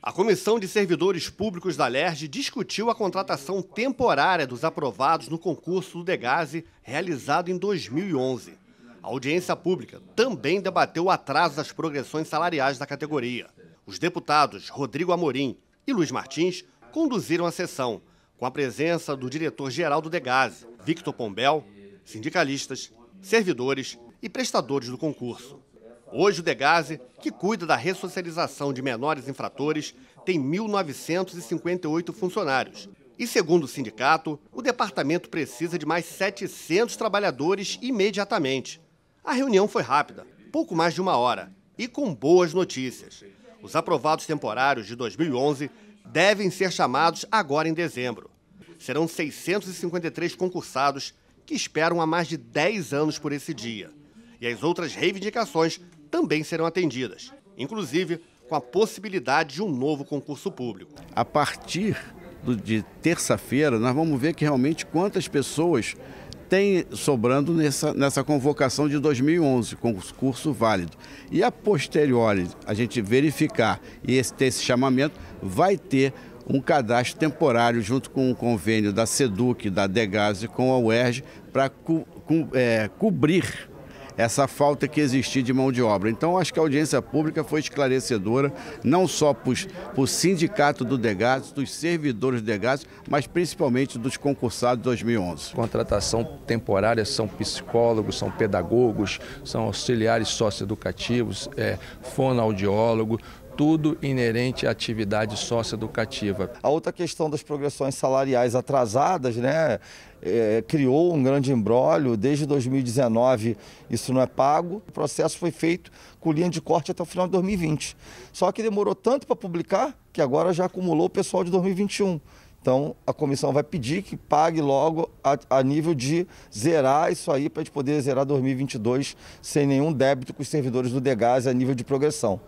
A Comissão de Servidores Públicos da LERJ discutiu a contratação temporária dos aprovados no concurso do DEGASE realizado em 2011. A audiência pública também debateu o atraso das progressões salariais da categoria. Os deputados Rodrigo Amorim e Luiz Martins conduziram a sessão, com a presença do diretor-geral do DEGASE, Victor Pombel, sindicalistas, servidores e prestadores do concurso. Hoje, o Degase, que cuida da ressocialização de menores infratores, tem 1.958 funcionários. E, segundo o sindicato, o departamento precisa de mais 700 trabalhadores imediatamente. A reunião foi rápida, pouco mais de uma hora, e com boas notícias. Os aprovados temporários de 2011 devem ser chamados agora em dezembro. Serão 653 concursados que esperam há mais de 10 anos por esse dia. E as outras reivindicações também serão atendidas, inclusive com a possibilidade de um novo concurso público. A partir do, de terça-feira, nós vamos ver que realmente quantas pessoas tem sobrando nessa, nessa convocação de 2011, concurso válido. E a posteriori, a gente verificar e esse, ter esse chamamento, vai ter um cadastro temporário junto com o um convênio da SEDUC, da DEGASE com a UERJ, para co, co, é, cobrir essa falta que existia de mão de obra. Então, acho que a audiência pública foi esclarecedora, não só para o sindicato do Degas, dos servidores do Degas, mas principalmente dos concursados de 2011. Contratação temporária são psicólogos, são pedagogos, são auxiliares socioeducativos, é, fonoaudiólogo, tudo inerente à atividade socioeducativa. A outra questão das progressões salariais atrasadas, né, é, criou um grande embrólio. Desde 2019 isso não é pago. O processo foi feito com linha de corte até o final de 2020. Só que demorou tanto para publicar que agora já acumulou o pessoal de 2021. Então, a comissão vai pedir que pague logo a, a nível de zerar isso aí, para a gente poder zerar 2022 sem nenhum débito com os servidores do Degaz a nível de progressão.